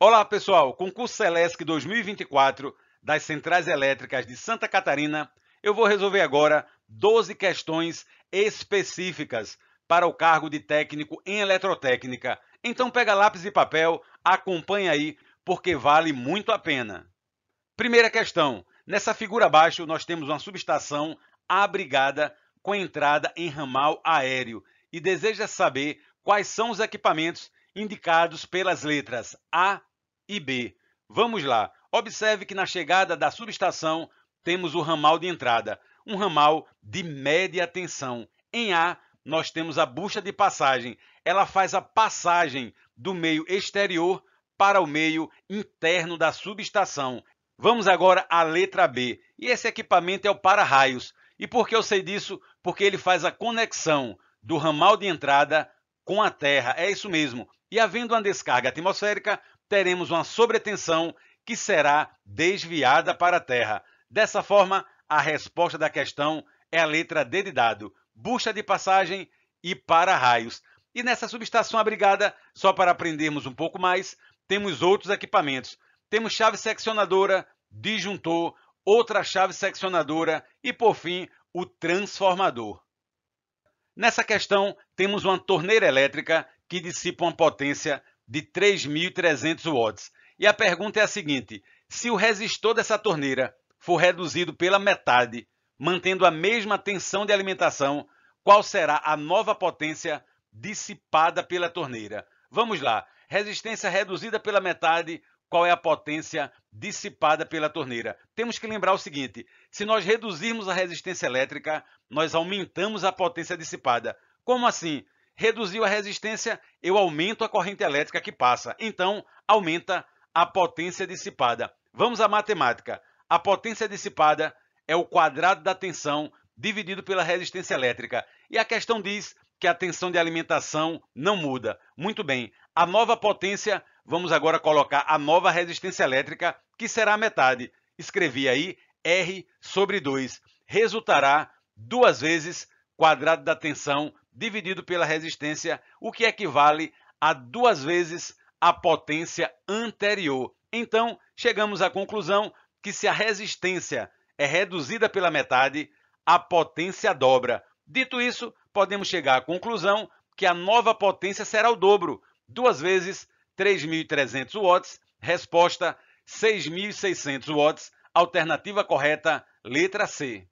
Olá, pessoal! Concurso Celesc 2024 das Centrais Elétricas de Santa Catarina, eu vou resolver agora 12 questões específicas para o cargo de técnico em eletrotécnica. Então pega lápis e papel, acompanha aí, porque vale muito a pena. Primeira questão. Nessa figura abaixo, nós temos uma subestação abrigada com entrada em ramal aéreo e deseja saber quais são os equipamentos indicados pelas letras A, e B. Vamos lá. Observe que na chegada da subestação temos o ramal de entrada, um ramal de média tensão. Em A, nós temos a bucha de passagem. Ela faz a passagem do meio exterior para o meio interno da subestação. Vamos agora à letra B. E esse equipamento é o para-raios. E por que eu sei disso? Porque ele faz a conexão do ramal de entrada com a Terra. É isso mesmo. E havendo uma descarga atmosférica, teremos uma sobretensão que será desviada para a Terra. Dessa forma, a resposta da questão é a letra D de dado, bucha de passagem e para-raios. E nessa subestação abrigada, só para aprendermos um pouco mais, temos outros equipamentos. Temos chave seccionadora, disjuntor, outra chave seccionadora e, por fim, o transformador. Nessa questão, temos uma torneira elétrica que dissipa uma potência de 3.300 watts. E a pergunta é a seguinte: se o resistor dessa torneira for reduzido pela metade, mantendo a mesma tensão de alimentação, qual será a nova potência dissipada pela torneira? Vamos lá. Resistência reduzida pela metade, qual é a potência dissipada pela torneira? Temos que lembrar o seguinte: se nós reduzirmos a resistência elétrica, nós aumentamos a potência dissipada. Como assim? reduziu a resistência, eu aumento a corrente elétrica que passa. Então, aumenta a potência dissipada. Vamos à matemática. A potência dissipada é o quadrado da tensão dividido pela resistência elétrica. E a questão diz que a tensão de alimentação não muda. Muito bem, a nova potência, vamos agora colocar a nova resistência elétrica, que será a metade. Escrevi aí R sobre 2. Resultará duas vezes quadrado da tensão dividido pela resistência, o que equivale a duas vezes a potência anterior. Então, chegamos à conclusão que se a resistência é reduzida pela metade, a potência dobra. Dito isso, podemos chegar à conclusão que a nova potência será o dobro, duas vezes 3.300 watts. Resposta: 6.600 watts. Alternativa correta, letra C.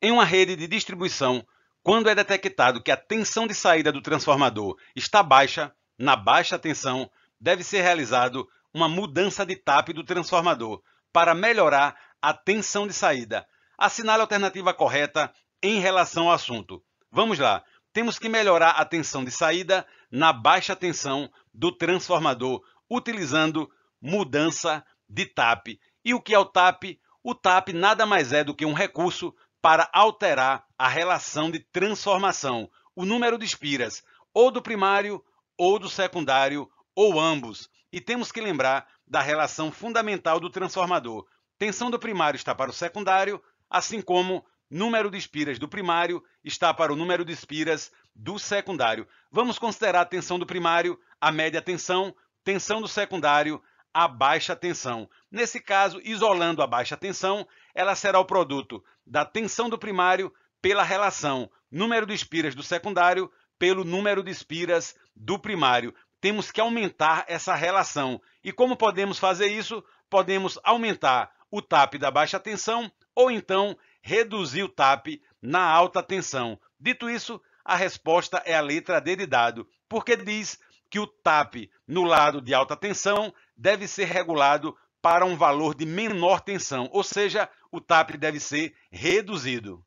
Em uma rede de distribuição, quando é detectado que a tensão de saída do transformador está baixa, na baixa tensão, deve ser realizado uma mudança de TAP do transformador para melhorar a tensão de saída. Assinale a alternativa correta em relação ao assunto. Vamos lá. Temos que melhorar a tensão de saída na baixa tensão do transformador utilizando mudança de TAP. E o que é o TAP? O TAP nada mais é do que um recurso para alterar a relação de transformação, o número de espiras, ou do primário, ou do secundário, ou ambos. E temos que lembrar da relação fundamental do transformador. Tensão do primário está para o secundário, assim como número de espiras do primário está para o número de espiras do secundário. Vamos considerar a tensão do primário, a média tensão, tensão do secundário, a baixa tensão. Nesse caso, isolando a baixa tensão, ela será o produto da tensão do primário pela relação número de espiras do secundário pelo número de espiras do primário. Temos que aumentar essa relação. E como podemos fazer isso? Podemos aumentar o TAP da baixa tensão ou então reduzir o TAP na alta tensão. Dito isso, a resposta é a letra D de dado, porque diz que o TAP no lado de alta tensão deve ser regulado para um valor de menor tensão, ou seja, o TAP deve ser reduzido.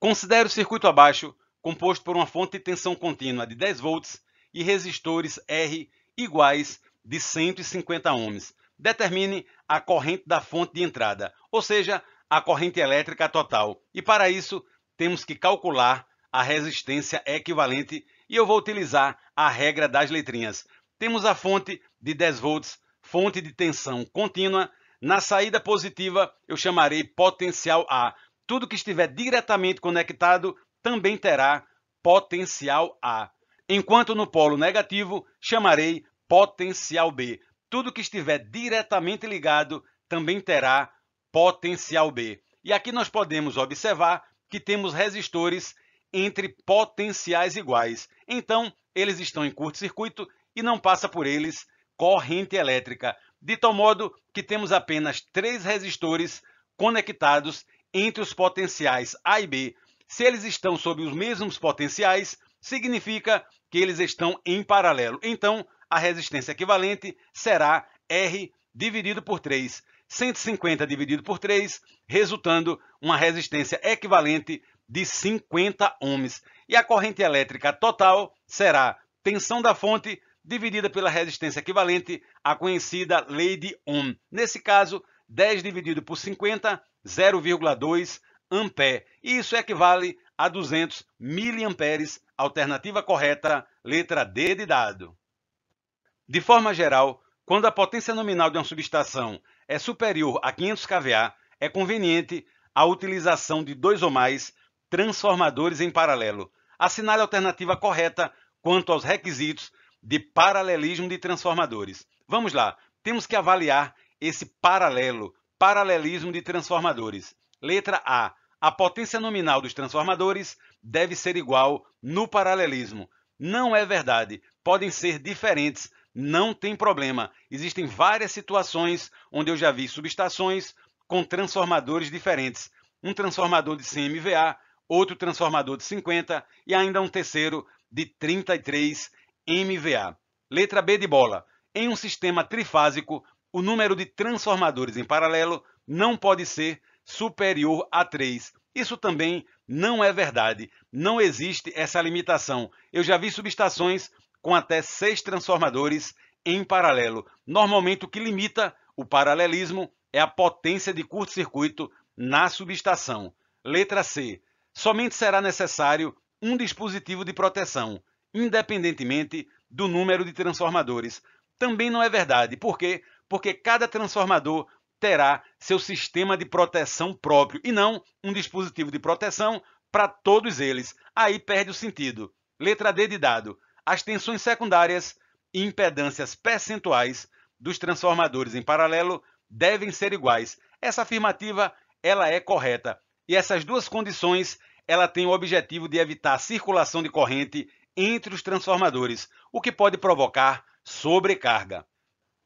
Considere o circuito abaixo composto por uma fonte de tensão contínua de 10 volts e resistores R iguais de 150 ohms. Determine a corrente da fonte de entrada, ou seja, a corrente elétrica total. E para isso, temos que calcular a resistência equivalente e eu vou utilizar a regra das letrinhas. Temos a fonte de 10 volts fonte de tensão contínua. Na saída positiva, eu chamarei potencial A. Tudo que estiver diretamente conectado também terá potencial A. Enquanto no polo negativo, chamarei potencial B. Tudo que estiver diretamente ligado também terá potencial B. E aqui nós podemos observar que temos resistores entre potenciais iguais. Então, eles estão em curto-circuito e não passa por eles corrente elétrica, de tal modo que temos apenas três resistores conectados entre os potenciais A e B. Se eles estão sob os mesmos potenciais, significa que eles estão em paralelo. Então, a resistência equivalente será R dividido por 3. 150 dividido por 3, resultando uma resistência equivalente de 50 ohms. E a corrente elétrica total será tensão da fonte dividida pela resistência equivalente à conhecida lei de Ohm. Nesse caso, 10 dividido por 50, 0,2 ampere. E isso equivale a 200 miliamperes. Alternativa correta, letra D de dado. De forma geral, quando a potência nominal de uma subestação é superior a 500 kVA, é conveniente a utilização de dois ou mais transformadores em paralelo. Assinale a alternativa correta quanto aos requisitos de paralelismo de transformadores. Vamos lá, temos que avaliar esse paralelo, paralelismo de transformadores. Letra A. A potência nominal dos transformadores deve ser igual no paralelismo. Não é verdade. Podem ser diferentes. Não tem problema. Existem várias situações onde eu já vi subestações com transformadores diferentes. Um transformador de 100 MVA, outro transformador de 50 e ainda um terceiro de 33 MVA. Letra B de bola. Em um sistema trifásico, o número de transformadores em paralelo não pode ser superior a 3. Isso também não é verdade. Não existe essa limitação. Eu já vi subestações com até seis transformadores em paralelo. Normalmente, o que limita o paralelismo é a potência de curto-circuito na subestação. Letra C. Somente será necessário um dispositivo de proteção independentemente do número de transformadores. Também não é verdade. Por quê? Porque cada transformador terá seu sistema de proteção próprio e não um dispositivo de proteção para todos eles. Aí perde o sentido. Letra D de dado. As tensões secundárias e impedâncias percentuais dos transformadores em paralelo devem ser iguais. Essa afirmativa ela é correta. E essas duas condições ela tem o objetivo de evitar a circulação de corrente entre os transformadores, o que pode provocar sobrecarga.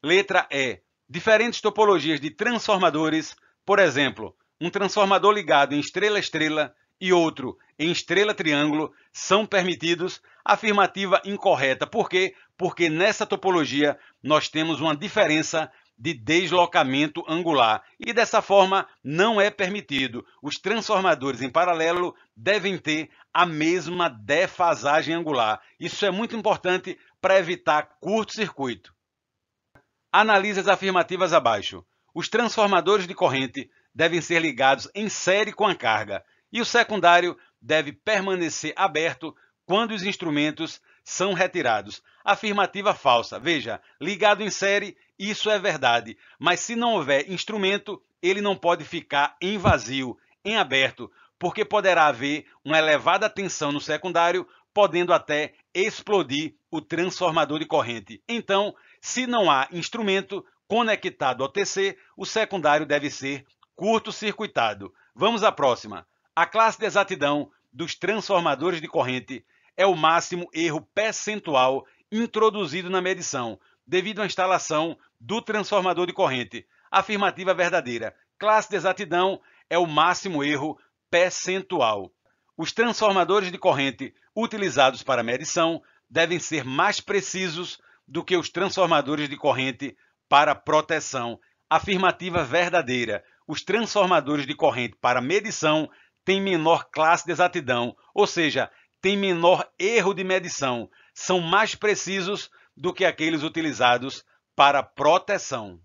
Letra E. Diferentes topologias de transformadores, por exemplo, um transformador ligado em estrela-estrela e outro em estrela-triângulo, são permitidos. Afirmativa incorreta. Por quê? Porque nessa topologia nós temos uma diferença de deslocamento angular. E dessa forma não é permitido. Os transformadores em paralelo devem ter a mesma defasagem angular. Isso é muito importante para evitar curto-circuito. Analise as afirmativas abaixo. Os transformadores de corrente devem ser ligados em série com a carga e o secundário deve permanecer aberto quando os instrumentos são retirados. Afirmativa falsa. Veja, ligado em série, isso é verdade. Mas se não houver instrumento, ele não pode ficar em vazio, em aberto, porque poderá haver uma elevada tensão no secundário, podendo até explodir o transformador de corrente. Então, se não há instrumento conectado ao TC, o secundário deve ser curto-circuitado. Vamos à próxima. A classe de exatidão dos transformadores de corrente é o máximo erro percentual introduzido na medição, devido à instalação do transformador de corrente. Afirmativa verdadeira. Classe de exatidão é o máximo erro percentual. Os transformadores de corrente utilizados para medição devem ser mais precisos do que os transformadores de corrente para proteção. Afirmativa verdadeira. Os transformadores de corrente para medição têm menor classe de exatidão, ou seja, têm menor erro de medição, são mais precisos do que aqueles utilizados para proteção.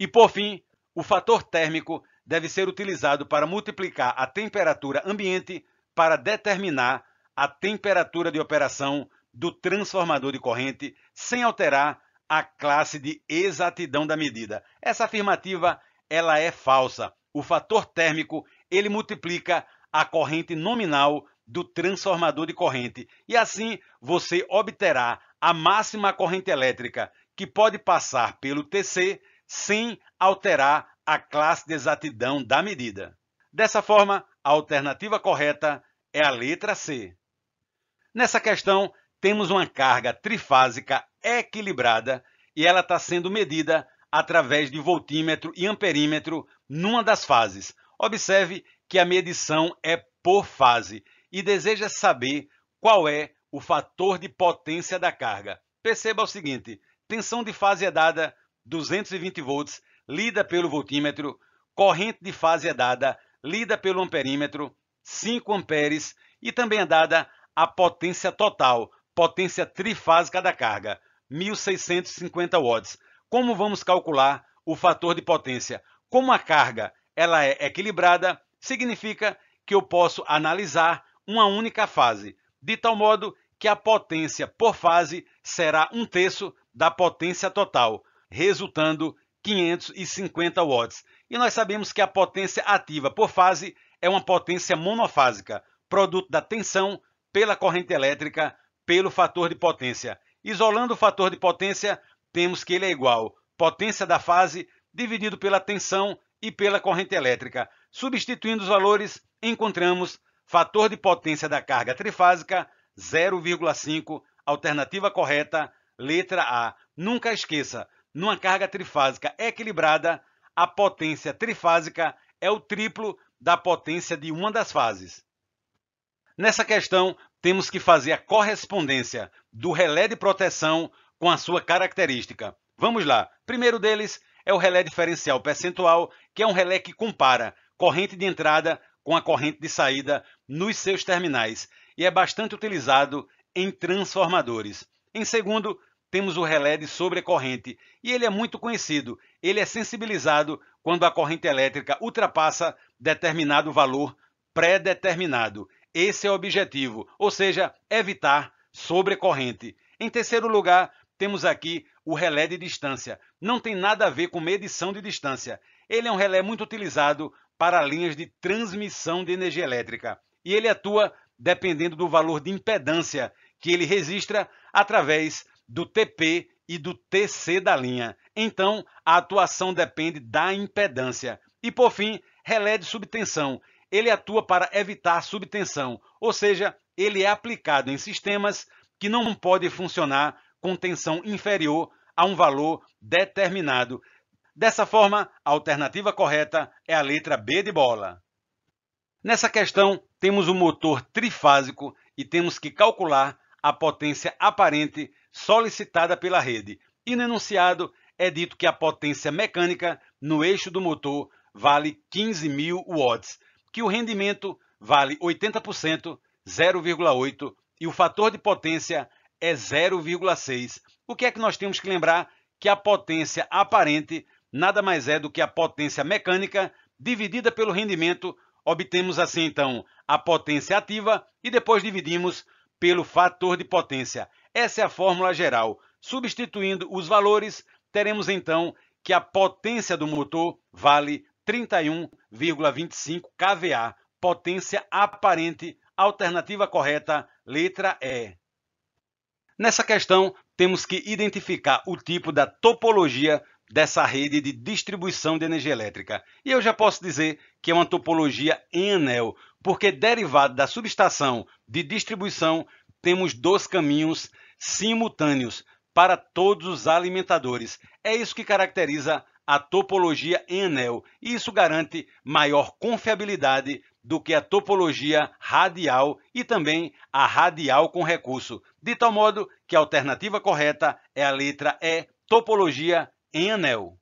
E por fim, o fator térmico deve ser utilizado para multiplicar a temperatura ambiente para determinar a temperatura de operação do transformador de corrente sem alterar a classe de exatidão da medida. Essa afirmativa ela é falsa. O fator térmico ele multiplica a corrente nominal do transformador de corrente e assim você obterá a máxima corrente elétrica que pode passar pelo TC sem alterar a classe de exatidão da medida. Dessa forma, a alternativa correta é a letra C. Nessa questão, temos uma carga trifásica equilibrada e ela está sendo medida através de voltímetro e amperímetro numa das fases. Observe que a medição é por fase e deseja saber qual é o fator de potência da carga. Perceba o seguinte: tensão de fase é dada 220 volts, lida pelo voltímetro, corrente de fase é dada, lida pelo amperímetro, 5 amperes, e também é dada a potência total, potência trifásica da carga, 1650 watts. Como vamos calcular o fator de potência? Como a carga ela é equilibrada, significa que eu posso analisar uma única fase, de tal modo que a potência por fase será um terço da potência total, resultando 550 watts. E nós sabemos que a potência ativa por fase é uma potência monofásica, produto da tensão pela corrente elétrica pelo fator de potência. Isolando o fator de potência, temos que ele é igual potência da fase dividido pela tensão e pela corrente elétrica. Substituindo os valores, encontramos Fator de potência da carga trifásica 0,5. Alternativa correta, letra A. Nunca esqueça, numa carga trifásica equilibrada, a potência trifásica é o triplo da potência de uma das fases. Nessa questão, temos que fazer a correspondência do relé de proteção com a sua característica. Vamos lá. Primeiro deles é o relé diferencial percentual, que é um relé que compara corrente de entrada com a corrente de saída nos seus terminais e é bastante utilizado em transformadores. Em segundo, temos o relé de sobrecorrente e ele é muito conhecido. Ele é sensibilizado quando a corrente elétrica ultrapassa determinado valor pré-determinado. Esse é o objetivo, ou seja, evitar sobrecorrente. Em terceiro lugar, temos aqui o relé de distância. Não tem nada a ver com medição de distância. Ele é um relé muito utilizado para linhas de transmissão de energia elétrica. E ele atua dependendo do valor de impedância que ele registra através do TP e do TC da linha. Então, a atuação depende da impedância. E por fim, relé de subtensão. Ele atua para evitar subtensão, ou seja, ele é aplicado em sistemas que não podem funcionar com tensão inferior a um valor determinado. Dessa forma, a alternativa correta é a letra B de bola. Nessa questão, temos um motor trifásico e temos que calcular a potência aparente solicitada pela rede. E no enunciado é dito que a potência mecânica no eixo do motor vale 15.000 watts, que o rendimento vale 80%, 0,8, e o fator de potência é 0,6. O que é que nós temos que lembrar? Que a potência aparente nada mais é do que a potência mecânica dividida pelo rendimento. Obtemos assim, então, a potência ativa e depois dividimos pelo fator de potência. Essa é a fórmula geral. Substituindo os valores, teremos então que a potência do motor vale 31,25 kVA, potência aparente, alternativa correta, letra E. Nessa questão, temos que identificar o tipo da topologia dessa rede de distribuição de energia elétrica. E eu já posso dizer que é uma topologia em anel, porque derivado da subestação de distribuição, temos dois caminhos simultâneos para todos os alimentadores. É isso que caracteriza a topologia em anel, e isso garante maior confiabilidade do que a topologia radial e também a radial com recurso, de tal modo que a alternativa correta é a letra E, topologia em anel.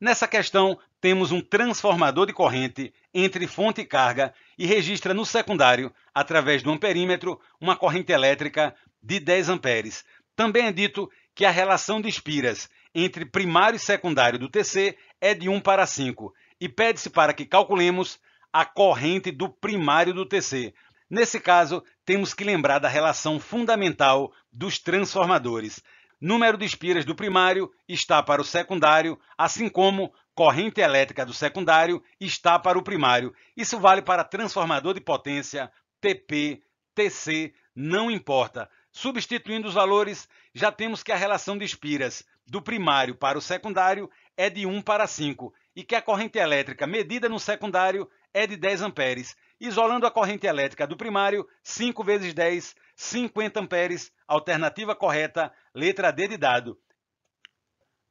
Nessa questão, temos um transformador de corrente entre fonte e carga e registra no secundário, através do amperímetro, uma corrente elétrica de 10 amperes. Também é dito que a relação de espiras entre primário e secundário do TC é de 1 para 5 e pede-se para que calculemos a corrente do primário do TC. Nesse caso, temos que lembrar da relação fundamental dos transformadores número de espiras do primário está para o secundário, assim como corrente elétrica do secundário está para o primário. Isso vale para transformador de potência, TP, TC, não importa. Substituindo os valores, já temos que a relação de espiras do primário para o secundário é de 1 para 5 e que a corrente elétrica medida no secundário é de 10 amperes. Isolando a corrente elétrica do primário, 5 vezes 10 50 amperes, alternativa correta, letra D de dado.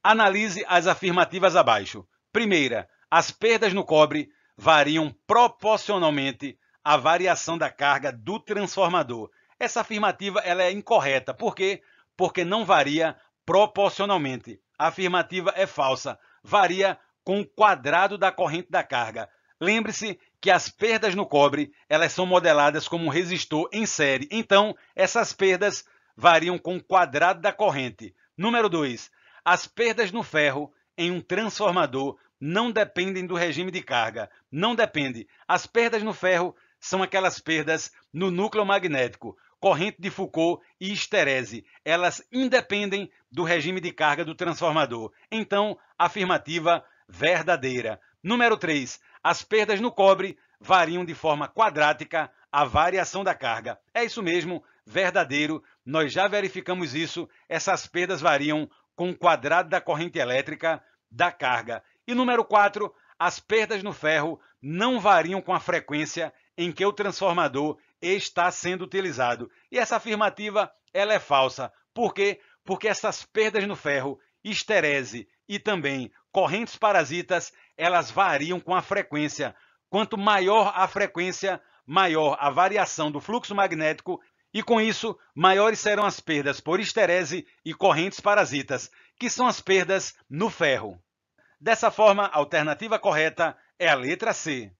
Analise as afirmativas abaixo. Primeira, as perdas no cobre variam proporcionalmente à variação da carga do transformador. Essa afirmativa ela é incorreta. Por quê? Porque não varia proporcionalmente. A afirmativa é falsa. Varia com o quadrado da corrente da carga. Lembre-se que as perdas no cobre elas são modeladas como um resistor em série. Então, essas perdas variam com o quadrado da corrente. Número 2. As perdas no ferro em um transformador não dependem do regime de carga. Não depende. As perdas no ferro são aquelas perdas no núcleo magnético, corrente de Foucault e esterese. Elas independem do regime de carga do transformador. Então, afirmativa verdadeira. Número 3. As perdas no cobre variam de forma quadrática a variação da carga. É isso mesmo, verdadeiro. Nós já verificamos isso. Essas perdas variam com o quadrado da corrente elétrica da carga. E número 4, as perdas no ferro não variam com a frequência em que o transformador está sendo utilizado. E essa afirmativa ela é falsa. Por quê? Porque essas perdas no ferro, esterese e também correntes parasitas, elas variam com a frequência. Quanto maior a frequência, maior a variação do fluxo magnético e, com isso, maiores serão as perdas por esterese e correntes parasitas, que são as perdas no ferro. Dessa forma, a alternativa correta é a letra C.